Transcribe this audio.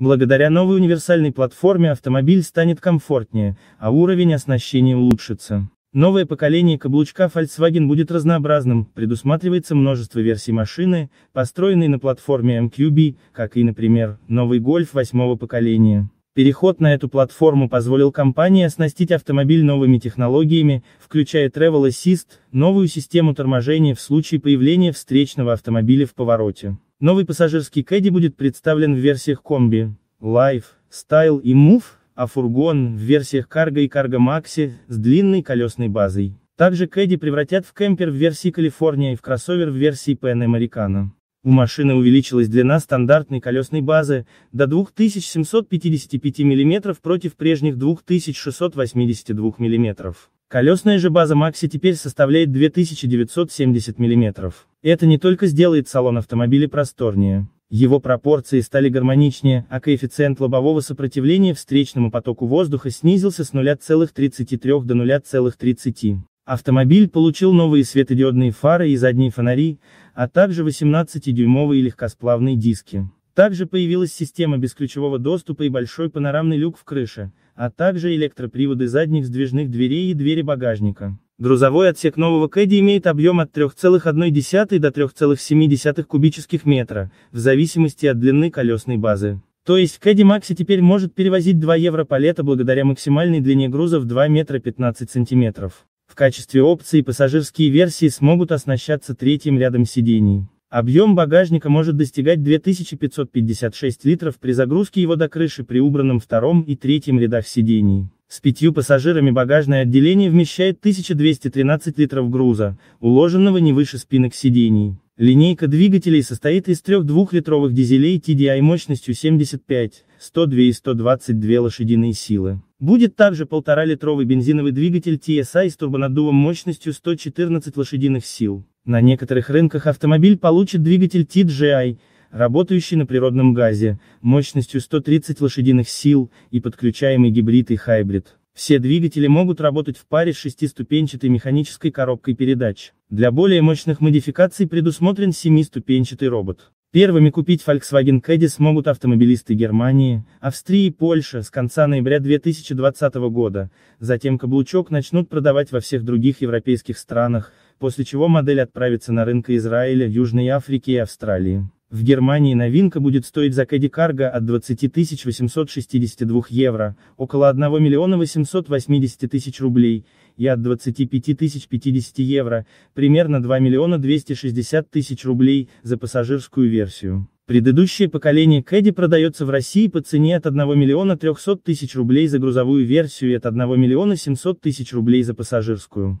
Благодаря новой универсальной платформе автомобиль станет комфортнее, а уровень оснащения улучшится. Новое поколение каблучка Volkswagen будет разнообразным, предусматривается множество версий машины, построенной на платформе MQB, как и, например, новый Golf восьмого поколения. Переход на эту платформу позволил компании оснастить автомобиль новыми технологиями, включая Travel Assist, новую систему торможения в случае появления встречного автомобиля в повороте. Новый пассажирский Кэдди будет представлен в версиях комби, Life, Style и Move, а фургон в версиях Cargo и Cargo Maxi с длинной колесной базой. Также Кэдди превратят в кемпер в версии Калифорния и в кроссовер в версии Pan Americana. У машины увеличилась длина стандартной колесной базы до 2755 мм против прежних 2682 мм. Колесная же база Макси теперь составляет 2970 мм. Это не только сделает салон автомобиля просторнее, его пропорции стали гармоничнее, а коэффициент лобового сопротивления встречному потоку воздуха снизился с 0,33 до 0,30. Автомобиль получил новые светодиодные фары и задние фонари, а также 18-дюймовые легкосплавные диски. Также появилась система бесключевого доступа и большой панорамный люк в крыше, а также электроприводы задних сдвижных дверей и двери багажника. Грузовой отсек нового Кэдди имеет объем от 3,1 до 3,7 кубических метра, в зависимости от длины колесной базы. То есть Кэдди Макси теперь может перевозить 2 евро палета благодаря максимальной длине груза в 2 метра 15 сантиметров. В качестве опции пассажирские версии смогут оснащаться третьим рядом сидений. Объем багажника может достигать 2556 литров при загрузке его до крыши при убранном втором и третьем рядах сидений. С пятью пассажирами багажное отделение вмещает 1213 литров груза, уложенного не выше спинок сидений. Линейка двигателей состоит из трех двухлитровых дизелей TDI мощностью 75, 102 и 122 лошадиные силы. Будет также полтора литровый бензиновый двигатель TSI с турбонаддувом мощностью 114 лошадиных сил. На некоторых рынках автомобиль получит двигатель TGI, работающий на природном газе, мощностью 130 лошадиных сил, и подключаемый гибрид и хайбрид. Все двигатели могут работать в паре с шестиступенчатой механической коробкой передач. Для более мощных модификаций предусмотрен семиступенчатый робот. Первыми купить Volkswagen Caddy смогут автомобилисты Германии, Австрии и Польши с конца ноября 2020 года, затем каблучок начнут продавать во всех других европейских странах, после чего модель отправится на рынки Израиля, Южной Африки и Австралии. В Германии новинка будет стоить за Caddy Карго от 20 862 евро, около 1 миллиона 880 тысяч рублей, и от 25 050 евро, примерно 2 миллиона 260 тысяч рублей, за пассажирскую версию. Предыдущее поколение Кэдди продается в России по цене от 1 миллиона 300 тысяч рублей за грузовую версию и от 1 миллиона 700 тысяч рублей за пассажирскую.